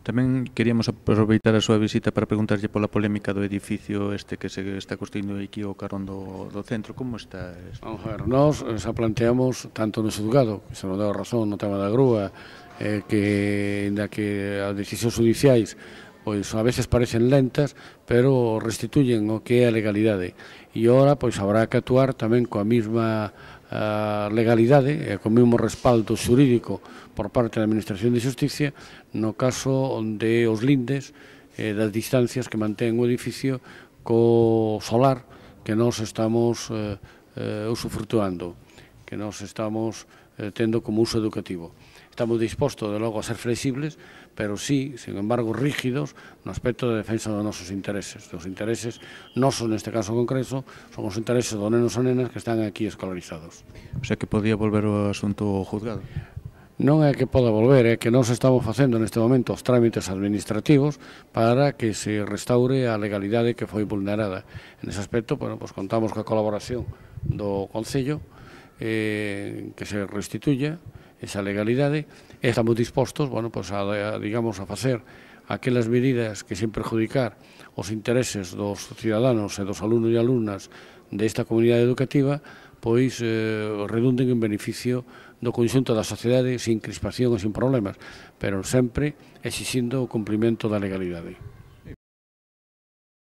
Tamén queríamos aproveitar a súa visita para preguntarlle pola polémica do edificio este que se está construindo aquí o carón do, do centro. Como está isto? Vamos a ver, nós eh, xa planteamos tanto no xudgado, se non deu razón no tema da grúa, eh, que, da que as decisións judiciais pois a veces parecen lentas, pero restituyen o que é a legalidade. E ora pois habrá que actuar tamén coa mesma a ah, legalidade e co mesmo respaldo xurídico por parte da Administración de Justicia no caso onde os lindes eh, das distancias que mantén o edificio co solar que nós estamos eh, eh usufrutuando, que nós estamos eh, tendo como uso educativo estamos dispostos, de logo, a ser flexibles, pero sí, sin embargo, rígidos no aspecto de defensa dos nosos intereses, dos intereses nosos neste caso concreto, son os intereses dos nenos e nenas que están aquí escolarizados. O sea que podía volver o asunto juzgado? non é que poda volver, é que nós estamos facendo neste momento os trámites administrativos para que se restaure a legalidade que foi vulnerada. En ese aspecto, bueno, pues contamos coa colaboración do Concello eh, que se restituya, esa legalidade e estamos dispostos, bueno, pues a, a digamos a facer aquelas medidas que sen perjudicar os intereses dos ciudadanos e dos alumnos e alumnas desta comunidade educativa, pois eh, redunden en beneficio do conxunto da sociedade sin crispación e sin problemas, pero sempre exixindo o cumprimento da legalidade.